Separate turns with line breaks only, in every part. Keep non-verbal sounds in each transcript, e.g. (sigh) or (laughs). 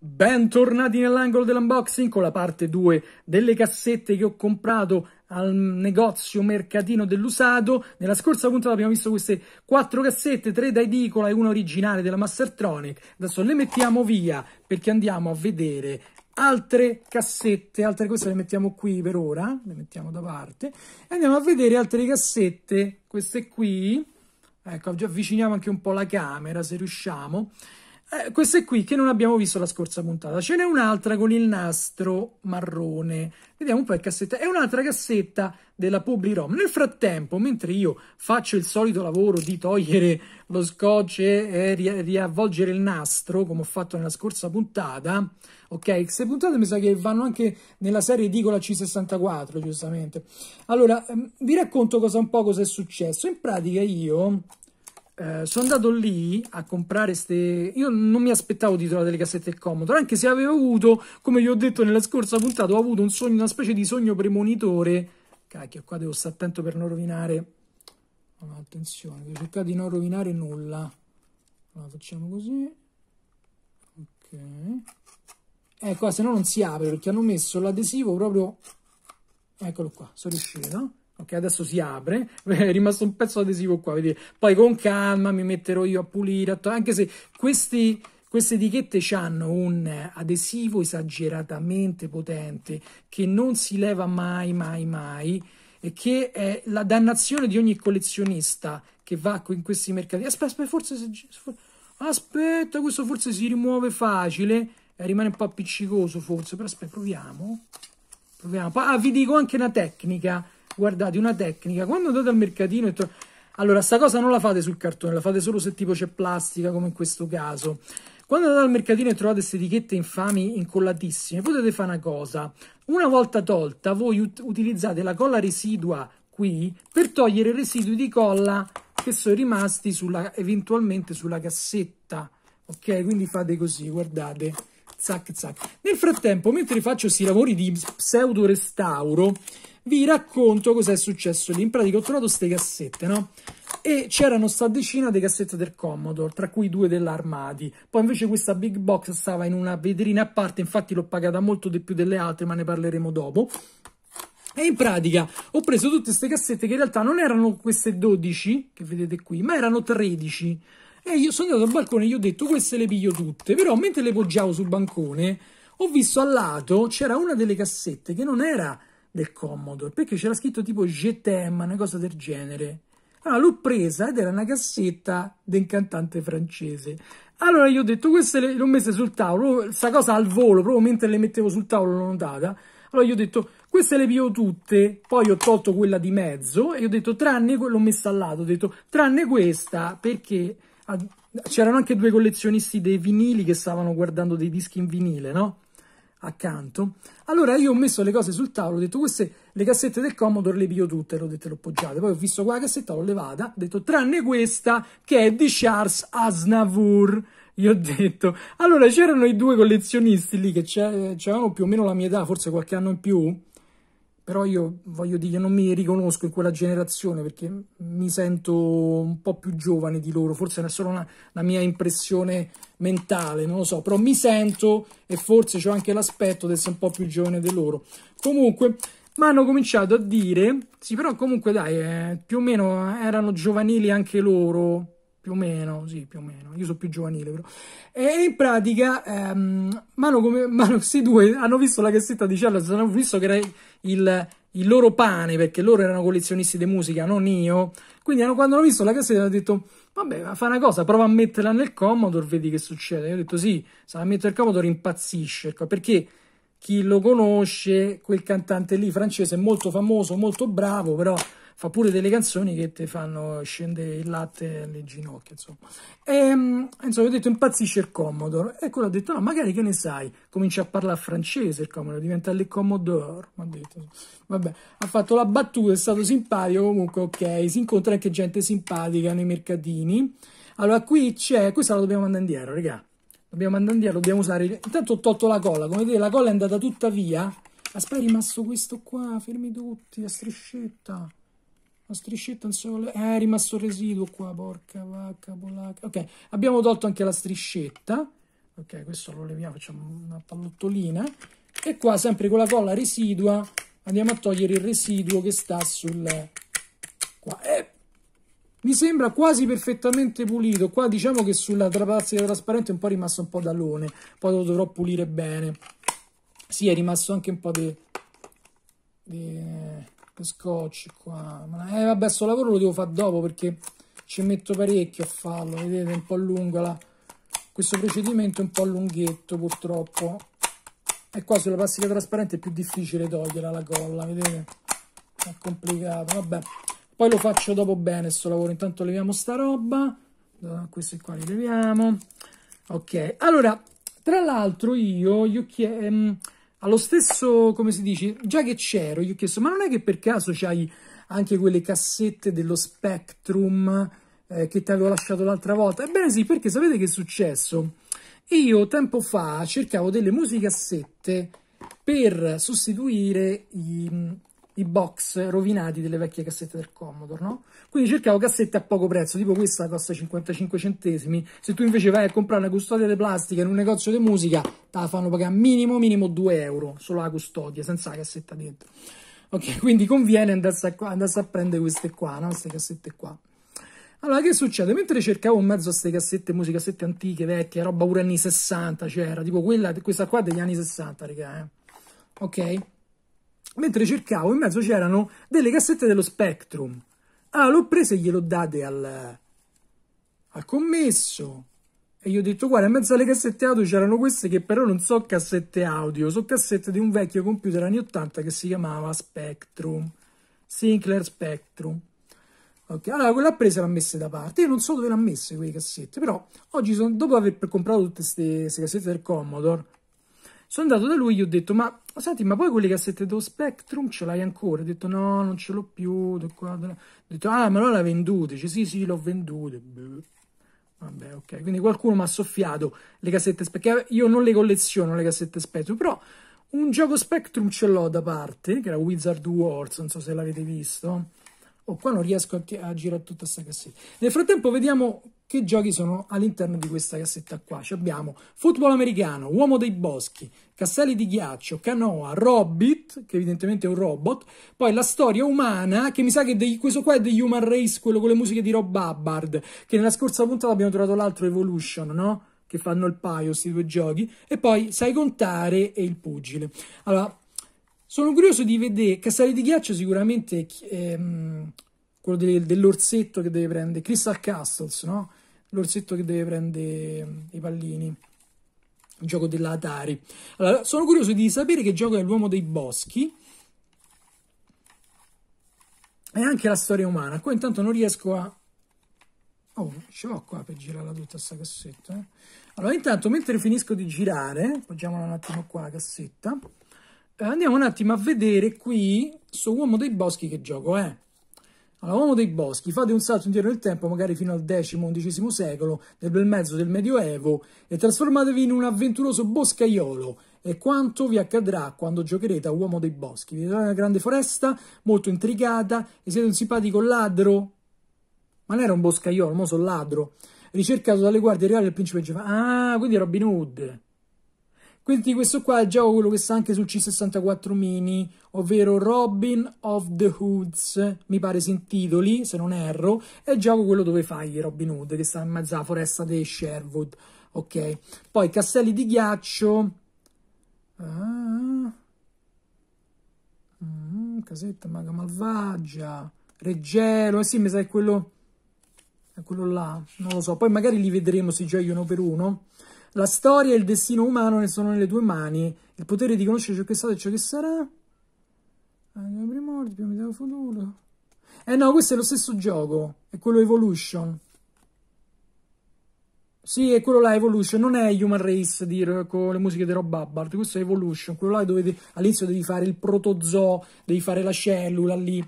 Bentornati nell'angolo dell'unboxing con la parte 2 delle cassette che ho comprato al negozio mercatino dell'usato. Nella scorsa puntata abbiamo visto queste quattro cassette, tre da edicola e una originale della Mastertronic. Adesso le mettiamo via perché andiamo a vedere altre cassette, altre queste le mettiamo qui per ora, le mettiamo da parte. E andiamo a vedere altre cassette, queste qui. Ecco, avviciniamo anche un po' la camera se riusciamo. Eh, queste qui che non abbiamo visto la scorsa puntata. Ce n'è un'altra con il nastro marrone. Vediamo un po' il cassetta. È un'altra cassetta della Publi Rom. Nel frattempo, mentre io faccio il solito lavoro di togliere lo scotch e ri riavvolgere il nastro, come ho fatto nella scorsa puntata, ok? Queste puntate mi sa che vanno anche nella serie edicola C64, giustamente. Allora, ehm, vi racconto cosa un po' cosa è successo. In pratica io eh, sono andato lì a comprare queste. Io non mi aspettavo di trovare delle cassette del Commodore, anche se avevo avuto, come vi ho detto nella scorsa puntata, ho avuto un sogno, una specie di sogno premonitore. Cacchio, qua devo stare attento per non rovinare. No, attenzione, devo cercare di non rovinare nulla. Allora, facciamo così. Ok. Ecco, se no non si apre perché hanno messo l'adesivo proprio. Eccolo qua, sono riuscito. Ok, adesso si apre, (laughs) è rimasto un pezzo adesivo qua, vedete? Poi con calma mi metterò io a pulire, anche se questi, queste etichette hanno un adesivo esageratamente potente che non si leva mai, mai, mai e che è la dannazione di ogni collezionista che va in questi mercati. Aspetta, aspetta, forse, se, aspetta questo forse si rimuove facile, e eh, rimane un po' appiccicoso forse, però aspetta, proviamo. proviamo. Ah, vi dico anche una tecnica guardate una tecnica, quando andate al mercatino e tro... allora sta cosa non la fate sul cartone, la fate solo se tipo c'è plastica come in questo caso. Quando andate al mercatino e trovate queste etichette infami incollatissime, potete fare una cosa. Una volta tolta, voi ut utilizzate la colla residua qui per togliere i residui di colla che sono rimasti sulla, eventualmente sulla cassetta. Ok, quindi fate così, guardate zac zac. Nel frattempo, mentre faccio questi lavori di pseudo restauro, vi racconto cosa è successo lì. In pratica ho trovato queste cassette, no? E c'erano sta decina di cassette del Commodore, tra cui due dell'Armadi. Poi invece questa big box stava in una vetrina a parte, infatti l'ho pagata molto di più delle altre, ma ne parleremo dopo. E in pratica ho preso tutte queste cassette che in realtà non erano queste 12 che vedete qui, ma erano 13 e eh, io sono andato al balcone e gli ho detto queste le piglio tutte, però mentre le poggiavo sul bancone ho visto al lato c'era una delle cassette che non era del Commodore, perché c'era scritto tipo GTM, una cosa del genere. Allora l'ho presa ed era una cassetta del cantante francese. Allora gli ho detto, queste le, le ho messe sul tavolo, questa cosa al volo, proprio mentre le mettevo sul tavolo l'ho notata. Allora gli ho detto, queste le piglio tutte, poi ho tolto quella di mezzo e gli ho detto, tranne, l'ho messa al lato, ho detto, tranne questa, perché Ah, c'erano anche due collezionisti dei vinili che stavano guardando dei dischi in vinile, no? Accanto. Allora io ho messo le cose sul tavolo, ho detto queste, le cassette del Commodore le piglio tutte, ho detto, l'ho poggiate. Poi ho visto qua la cassetta, l'ho levata, ho detto, tranne questa che è di Charles Aznavour. Gli ho detto, allora c'erano i due collezionisti lì che avevano eh, più o meno la mia età, forse qualche anno in più, però io voglio dire, non mi riconosco in quella generazione perché mi sento un po' più giovane di loro, forse è solo una, una mia impressione mentale, non lo so, però mi sento e forse ho anche l'aspetto di essere un po' più giovane di loro. Comunque, mi hanno cominciato a dire, sì però comunque dai, eh, più o meno erano giovanili anche loro, più o meno, sì, più o meno. Io sono più giovanile, però. E in pratica, ehm, mano come (laughs) mano, questi due hanno visto la cassetta di Charles, hanno visto che era il, il loro pane, perché loro erano collezionisti di musica, non io. Quindi hanno, quando hanno visto la cassetta hanno detto, vabbè, fa una cosa, prova a metterla nel Commodore, vedi che succede. Io ho detto, sì, se la metto nel Commodore impazzisce, ecco, perché chi lo conosce, quel cantante lì francese, è molto famoso, molto bravo, però fa pure delle canzoni che ti fanno scendere il latte alle ginocchia, insomma. E, ehm, insomma, ho detto, impazzisce il Commodore. E quello ha detto, no, magari che ne sai? Comincia a parlare francese il Commodore, diventa le Commodore, mi ha detto. Vabbè, ha fatto la battuta, è stato simpatico, comunque ok, si incontra anche gente simpatica nei mercatini. Allora, qui c'è, questa la dobbiamo mandare indietro, raga. Dobbiamo andare indietro, dobbiamo usare... Intanto ho tolto la colla, come vedete la colla è andata tutta via. Aspetta, è rimasto questo qua, fermi tutti, la striscetta. La striscetta non solo... Ah, eh, è rimasto residuo qua, porca vacca, polacca. Ok, abbiamo tolto anche la striscetta. Ok, questo lo leviamo, facciamo una pallottolina. E qua, sempre con la colla residua, andiamo a togliere il residuo che sta sul... Qua. Eh, mi sembra quasi perfettamente pulito. Qua diciamo che sulla plastica trasparente è un po' rimasto un po' d'alone. Poi lo dovrò pulire bene. Sì, è rimasto anche un po' di... De... De scotch qua. Eh, vabbè, sto lavoro lo devo fare dopo perché ci metto parecchio a farlo. Vedete, è un po' lunga la... Questo procedimento è un po' lunghetto, purtroppo. E qua sulla plastica trasparente è più difficile toglierla la colla, vedete? È complicato, vabbè. Poi lo faccio dopo bene sto lavoro. Intanto leviamo sta roba. Questi qua li leviamo. Ok, allora, tra l'altro io gli ho chiesto ehm, allo stesso, come si dice, già che c'ero, gli ho chiesto, ma non è che per caso c'hai anche quelle cassette dello Spectrum eh, che ti avevo lasciato l'altra volta? Ebbene sì, perché sapete che è successo? Io tempo fa cercavo delle musicassette per sostituire i, i box rovinati delle vecchie cassette del Commodore, no? Quindi cercavo cassette a poco prezzo, tipo questa costa 55 centesimi, se tu invece vai a comprare una custodia di plastica in un negozio di musica, te la fanno pagare minimo, minimo 2 euro, solo la custodia, senza la cassetta dentro. Ok, (laughs) quindi conviene andare a, prendere queste qua, no? Queste cassette qua. Allora, che succede? Mentre cercavo in mezzo a queste cassette, musiche, antiche, vecchie, roba pure anni 60, c'era, cioè, tipo quella, questa qua degli anni 60, raga, eh? Ok? mentre cercavo, in mezzo c'erano delle cassette dello Spectrum. Allora ah, l'ho presa e gliel'ho date al, al commesso. E gli ho detto, guarda, in mezzo alle cassette audio c'erano queste che però non so cassette audio, sono cassette di un vecchio computer anni 80 che si chiamava Spectrum, Sinclair Spectrum. Ok, allora quella presa l'ha messa da parte. Io non so dove l'ha messa quelle cassette, però oggi sono, dopo aver comprato tutte queste cassette del Commodore, sono andato da lui e gli ho detto, ma senti, ma poi quelle cassette dello Spectrum ce l'hai ancora? ha detto, no, non ce l'ho più. Ho detto, ah, ma allora l'ha vendute. Dice, sì, sì, l'ho vendute. Vabbè, ok. Quindi qualcuno mi ha soffiato le cassette Spectrum. Io non le colleziono le cassette Spectrum, però un gioco Spectrum ce l'ho da parte, che era Wizard Wars, non so se l'avete visto oh, qua non riesco a, a girare tutta questa cassetta. Nel frattempo vediamo che giochi sono all'interno di questa cassetta qua. Ci abbiamo football americano, uomo dei boschi, castelli di ghiaccio, canoa, robot, che evidentemente è un robot, poi la storia umana, che mi sa che degli, questo qua è degli Human Race, quello con le musiche di Rob Hubbard, che nella scorsa puntata abbiamo trovato l'altro Evolution, no? Che fanno il paio, questi due giochi. E poi Sai contare e il pugile. Allora, sono curioso di vedere Castelli di Ghiaccio sicuramente ehm, quello de, dell'orsetto che deve prendere Crystal Castles, no? L'orsetto che deve prendere ehm, i pallini. Il gioco dell'Atari. Allora, sono curioso di sapere che gioco è l'uomo dei boschi e anche la storia umana. Qua intanto non riesco a Oh, ce l'ho qua per girarla tutta questa cassetta. Eh? Allora, intanto, mentre finisco di girare, appoggiamola un attimo qua la cassetta. Eh, andiamo un attimo a vedere qui su Uomo dei Boschi che gioco è. Eh? Allora, Uomo dei Boschi, fate un salto indietro nel tempo, magari fino al X-XI secolo, nel bel mezzo del Medioevo, e trasformatevi in un avventuroso boscaiolo. E quanto vi accadrà quando giocherete a Uomo dei Boschi? Vi vedrà una grande foresta, molto intricata, e siete un simpatico ladro? Ma non era un boscaiolo, ma sono ladro. Ricercato dalle guardie reali del principe Giovanni. Ah, quindi Robin Hood. Quindi questo qua è il gioco quello che sta anche sul C64 mini, ovvero Robin of the Hoods, mi pare si intitoli, se non erro, è il gioco quello dove fai Robin Hood, che sta in mezzo alla foresta di Sherwood, ok? Poi Castelli di Ghiaccio... Ah. Mm, casetta Maga Malvagia, Reggero, eh sì, mi sa è quello... È quello là, non lo so, poi magari li vedremo si gioiano per uno. La storia e il destino umano ne sono nelle tue mani. Il potere di conoscere ciò che è stato e ciò che sarà. Andiamo ah, più futuro. Eh no, questo è lo stesso gioco. È quello Evolution. Sì, è quello là Evolution, non è Human Race di, con le musiche di Rob Hubbard, questo è Evolution, quello là dove all'inizio devi fare il protozoo, devi fare la cellula lì,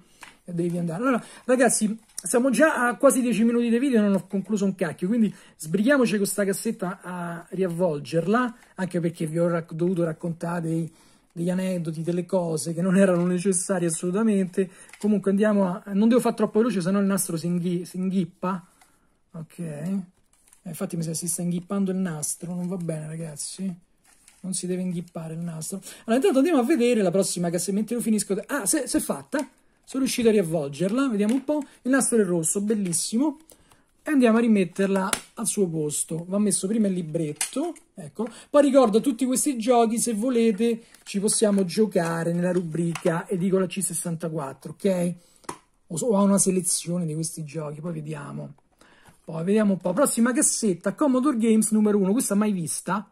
E devi andare. Allora, ragazzi, siamo già a quasi 10 minuti di video e non ho concluso un cacchio, quindi sbrighiamoci con sta cassetta a riavvolgerla, anche perché vi ho rac dovuto raccontare dei, degli aneddoti, delle cose che non erano necessarie assolutamente. Comunque andiamo a... non devo fare troppo veloce, sennò il nastro si, inghi si inghippa. Ok. Eh, infatti mi sa si sta inghippando il nastro, non va bene ragazzi. Non si deve inghippare il nastro. Allora intanto andiamo a vedere la prossima cassetta, mentre io finisco... Ah, si è fatta! Sono riuscito a riavvolgerla, vediamo un po'. Il nastro è rosso, bellissimo. E andiamo a rimetterla al suo posto. Va messo prima il libretto, ecco. Poi ricordo tutti questi giochi, se volete, ci possiamo giocare nella rubrica Edicola C64, ok? O ha una selezione di questi giochi, poi vediamo. Poi vediamo un po'. Prossima cassetta, Commodore Games numero 1. Questa mai vista?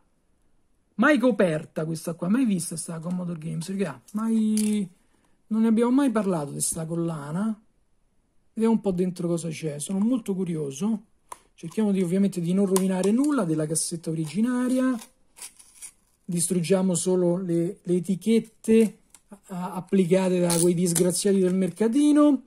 Mai coperta questa qua, mai vista questa Commodore Games, ragazzi, Mai non ne abbiamo mai parlato di questa collana. Vediamo un po' dentro cosa c'è. Sono molto curioso. Cerchiamo di, ovviamente di non rovinare nulla della cassetta originaria. Distruggiamo solo le, le etichette applicate da quei disgraziati del mercatino.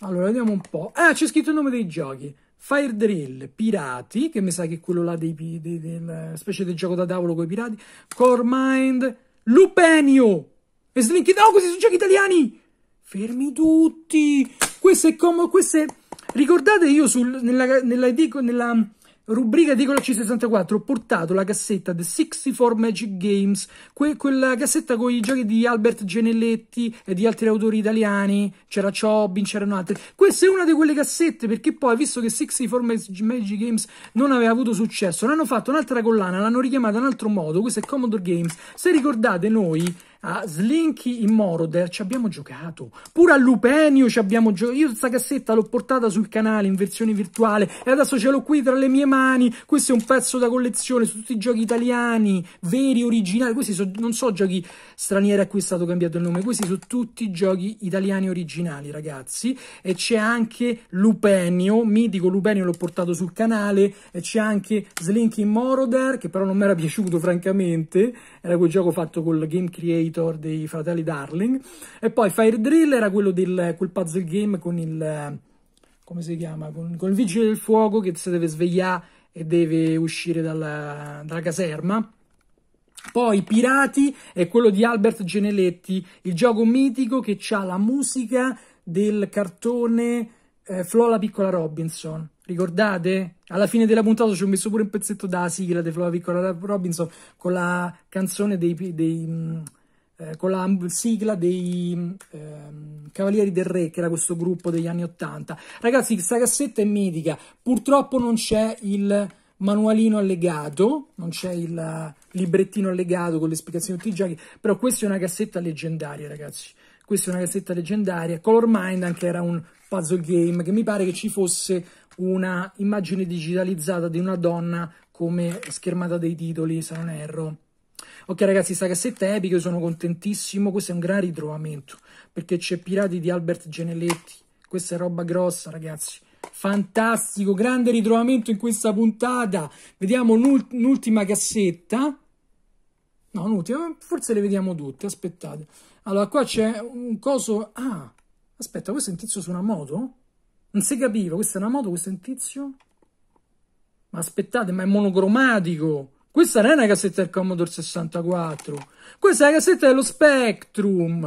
Allora, vediamo un po'. Ah, c'è scritto il nome dei giochi. Fire Drill, Pirati, che mi sa che è quello là dei, dei, dei, della specie del gioco da tavolo con i pirati, Core Mind, Lupenio, e Slinky, no, questi sono giochi italiani! Fermi tutti! Questo è come, queste... Ricordate io sul, nella, nella, nella rubrica di C64 ho portato la cassetta The 64 Magic Games, que quella cassetta con i giochi di Albert Genelletti e di altri autori italiani, c'era Chobin, c'erano altri. Questa è una di quelle cassette perché poi, visto che 64 Magic Games non aveva avuto successo, l'hanno hanno fatto un'altra collana, l'hanno richiamata in un altro modo, questa è Commodore Games. Se ricordate noi a Slinky in Moroder ci abbiamo giocato, pure a Lupenio ci abbiamo giocato, io questa cassetta l'ho portata sul canale in versione virtuale e adesso ce l'ho qui tra le mie mani, questo è un pezzo da collezione su tutti i giochi italiani, veri, originali, questi so, non so giochi stranieri a cui è stato cambiato il nome, questi sono tutti i giochi italiani originali ragazzi e c'è anche Lupenio, mitico Lupenio l'ho portato sul canale e c'è anche Slinky in Moroder che però non mi era piaciuto francamente era quel gioco fatto col game creator dei fratelli Darling, e poi Fire Drill era quello del quel puzzle game con il come si chiama? Con, con il vigile del fuoco che si deve svegliare e deve uscire dalla, dalla caserma. Poi Pirati è quello di Albert Geneletti, il gioco mitico che ha la musica del cartone eh, Flo la piccola Robinson. Ricordate? Alla fine della puntata ci ho messo pure un pezzetto da sigla di Flora Piccola Robinson con la canzone dei... dei mm, eh, con la sigla dei eh, Cavalieri del Re, che era questo gruppo degli anni Ottanta. Ragazzi, questa cassetta è mitica. Purtroppo non c'è il manualino allegato, non c'è il librettino allegato con le spiegazioni di tutti i giochi, però questa è una cassetta leggendaria, ragazzi questa è una cassetta leggendaria. Color Mind anche era un puzzle game che mi pare che ci fosse una immagine digitalizzata di una donna come schermata dei titoli, se non erro. Ok ragazzi, sta cassetta è epica, io sono contentissimo, questo è un gran ritrovamento, perché c'è Pirati di Albert Genelletti, questa è roba grossa ragazzi. Fantastico, grande ritrovamento in questa puntata. Vediamo un'ultima cassetta. No, non forse le vediamo tutte, aspettate. Allora, qua c'è un coso... Ah, aspetta, questo è un tizio su una moto? Non si capiva, questa è una moto, questo è un tizio? Ma aspettate, ma è monocromatico! Questa non è una cassetta del Commodore 64, questa è la cassetta dello Spectrum!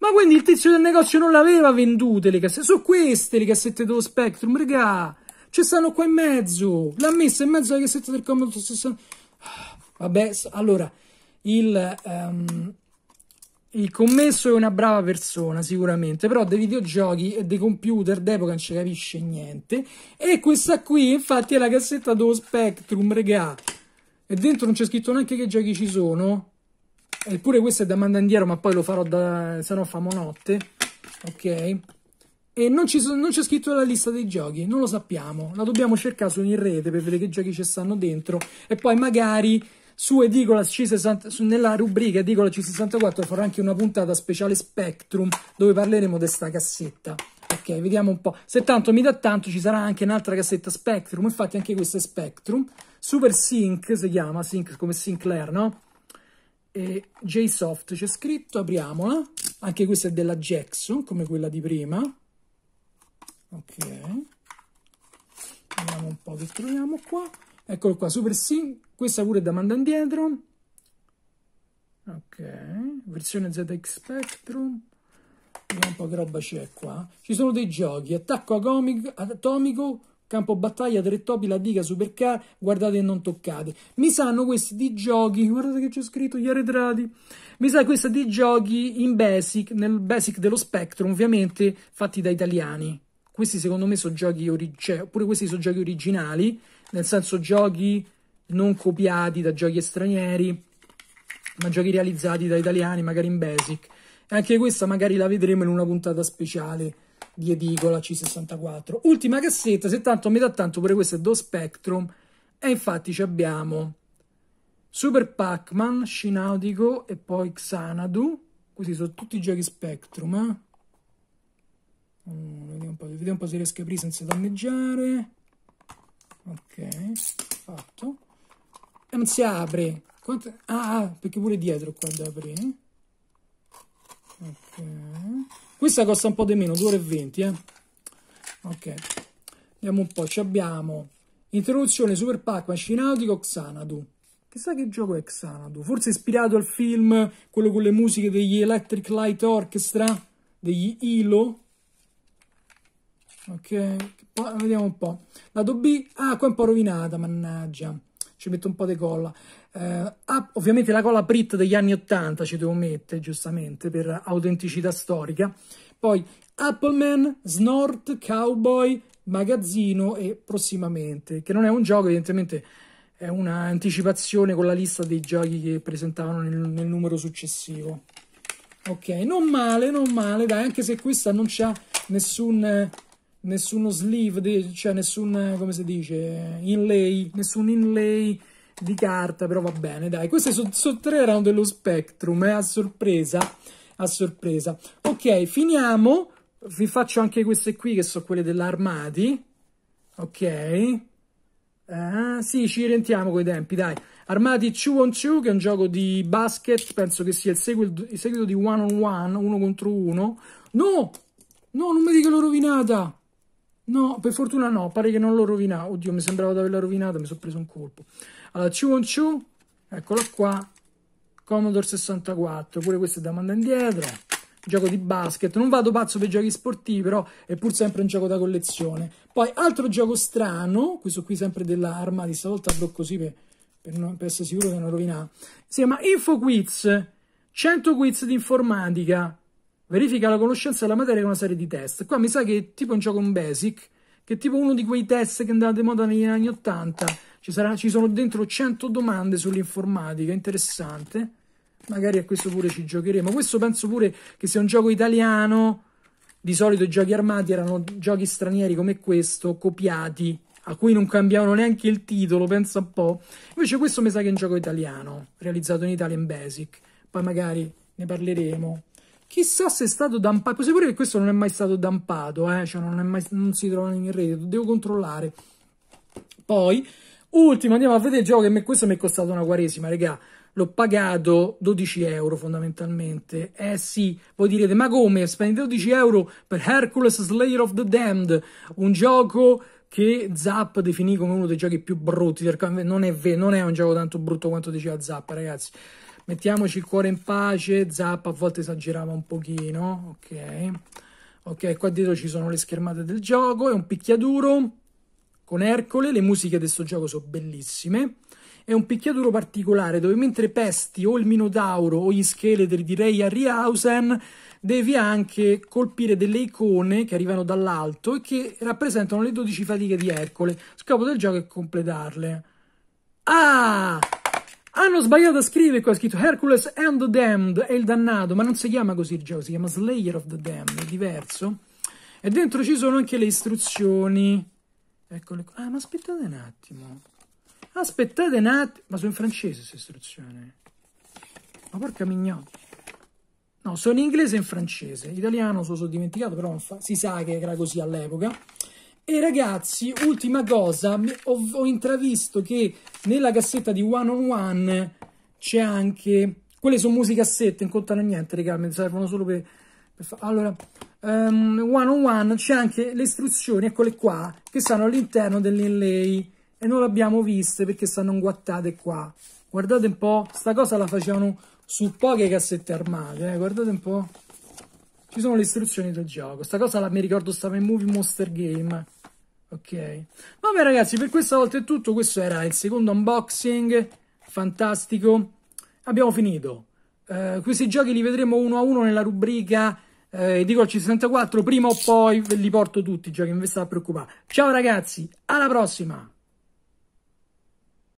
Ma quindi il tizio del negozio non l'aveva vendute le cassette, sono queste le cassette dello Spectrum, regà! Ci stanno qua in mezzo! L'ha messa in mezzo alla cassetta del Commodore 64... Ah, Vabbè, allora, il, um, il commesso è una brava persona sicuramente, però dei videogiochi e dei computer d'epoca non ci capisce niente. E questa qui, infatti, è la cassetta dello Spectrum, regà. E dentro non c'è scritto neanche che giochi ci sono. Eppure questo è da mandare indietro, ma poi lo farò da... se no famo notte. Ok? E non, ci so, non c'è scritto la lista dei giochi, non lo sappiamo. La dobbiamo cercare su in rete per vedere che giochi ci stanno dentro. E poi magari su Edicola C60, su, nella rubrica Edicola C64 farò anche una puntata speciale Spectrum dove parleremo di questa cassetta. Ok, vediamo un po'. Se tanto mi dà tanto ci sarà anche un'altra cassetta Spectrum, infatti anche questa è Spectrum. Super Sync si chiama, Sync come Sinclair, no? E JSoft c'è scritto, apriamola. Anche questa è della Jackson, come quella di prima. Ok. Vediamo un po' che troviamo qua. Eccolo qua, Super Sync, questa pure è da manda indietro. Ok, versione ZX Spectrum. Vediamo un po' che roba c'è qua. Ci sono dei giochi, attacco atomico, campo battaglia, tre topi, la diga, supercar, guardate e non toccate. Mi sanno questi di giochi, guardate che c'è scritto, gli arretrati. Mi sa questi di giochi in basic, nel basic dello Spectrum, ovviamente fatti da italiani. Questi secondo me sono giochi, ori- cioè, oppure questi sono giochi originali, nel senso giochi non copiati da giochi stranieri, ma giochi realizzati da italiani, magari in basic. E anche questa magari la vedremo in una puntata speciale di Edicola C64. Ultima cassetta, se tanto mi dà tanto, pure questa è Do Spectrum. E infatti ci abbiamo Super Pac-Man, Shinautico e poi Xanadu. Questi sono tutti giochi Spectrum, eh? Allora, mm, vediamo un po', vediamo un po se riesco a aprire senza danneggiare. Ok, fatto. E non si apre. Quanto... Ah, ah, perché pure dietro qua da aprire. Ok. Questa costa un po' di meno, 2,20 eh. Ok. Vediamo un po', ci abbiamo Introduzione Super Pac Nautico Xanadu. Chissà che gioco è Xanadu, forse ispirato al film, quello con le musiche degli Electric Light Orchestra, degli ILO, Ok, Poi, vediamo un po'. Lato B, ah, qua è un po' rovinata, mannaggia. Ci metto un po' di colla. Eh, ah, ovviamente la colla Brit degli anni 80 ci devo mettere, giustamente, per autenticità storica. Poi Appleman, Snort, Cowboy, Magazzino e prossimamente, che non è un gioco, evidentemente è un'anticipazione con la lista dei giochi che presentavano nel, nel, numero successivo. Ok, non male, non male, dai, anche se questa non c'ha nessun nessuno sleeve, cioè nessun, come si dice, inlay, nessun inlay di carta, però va bene, dai. Queste sono so tre round dello Spectrum, eh, a sorpresa, a sorpresa. Ok, finiamo, vi faccio anche queste qui che sono quelle dell'Armadi, ok? Ah, sì, ci rientriamo con i tempi, dai. Armati 2 on 2, che è un gioco di basket, penso che sia il seguito, il seguito di 1 on 1, 1 contro 1. No! No, non mi dica l'ho rovinata! No, per fortuna no, pare che non l'ho rovinato. Oddio, mi sembrava di averla rovinata, mi sono preso un colpo. Allora, Chewon Chu, eccola qua. Commodore 64, pure questo è da mandare indietro. Gioco di basket, non vado pazzo per giochi sportivi, però è pur sempre un gioco da collezione. Poi, altro gioco strano, questo qui sempre dell'arma, di stavolta avrò così per, per, non, per essere sicuro che non rovinata. Si chiama Quiz, 100 quiz di informatica verifica la conoscenza della materia con una serie di test. Qua mi sa che è tipo un gioco in basic, che è tipo uno di quei test che andava di moda negli anni 80, ci, sarà, ci sono dentro 100 domande sull'informatica, interessante. Magari a questo pure ci giocheremo. Questo penso pure che sia un gioco italiano. Di solito i giochi armati erano giochi stranieri come questo, copiati, a cui non cambiavano neanche il titolo, pensa un po'. Invece questo mi sa che è un gioco italiano, realizzato in Italia in Basic. Poi magari ne parleremo, Chissà se è stato dampato. Possiamo pure che questo non è mai stato dampato, eh? cioè non, mai, non si trova in rete. Devo controllare. Poi, ultimo, andiamo a vedere il gioco che me, questo mi è costato una quaresima, regà. L'ho pagato 12 euro fondamentalmente. Eh sì, voi direte, ma come? Spendete 12 euro per Hercules Slayer of the Damned, un gioco che Zap definì come uno dei giochi più brutti. Non è, non è un gioco tanto brutto quanto diceva Zap, ragazzi. Mettiamoci il cuore in pace, Zappa a volte esagerava un pochino, ok? Ok, qua dietro ci sono le schermate del gioco, è un picchiaduro con Ercole, le musiche di questo gioco sono bellissime. È un picchiaduro particolare dove mentre pesti o il Minotauro o gli scheletri di Rei Harryhausen devi anche colpire delle icone che arrivano dall'alto e che rappresentano le 12 fatiche di Ercole. Scopo del gioco è completarle. Ah! hanno sbagliato a scrivere qua, ha scritto Hercules and the Damned è il dannato, ma non si chiama così il gioco, si chiama Slayer of the Damned, è diverso. E dentro ci sono anche le istruzioni. Eccole qua. Ah, ma aspettate un attimo. Aspettate un attimo. Ma sono in francese queste istruzioni. Ma porca mignotta. No, sono in inglese e in francese. Italiano se lo sono dimenticato, però fa... si sa che era così all'epoca. E ragazzi, ultima cosa, ho, ho intravisto che nella cassetta di One on One c'è anche... Quelle sono musicassette, non contano niente, ragazzi, mi servono solo per... per fa... Allora, um, One on One c'è anche le istruzioni, eccole qua, che stanno all'interno dell'inlay e non le abbiamo viste perché stanno inguattate qua. Guardate un po', sta cosa la facevano su poche cassette armate, eh? guardate un po'. Ci sono le istruzioni del gioco. Questa cosa la, mi ricordo stava in Movie Monster Game. Ok. Vabbè ragazzi, per questa volta è tutto. Questo era il secondo unboxing. Fantastico. Abbiamo finito. Uh, questi giochi li vedremo uno a uno nella rubrica eh, Edicolci 64. Prima o poi li porto tutti i giochi, non vi sta a preoccupare. Ciao ragazzi, alla prossima!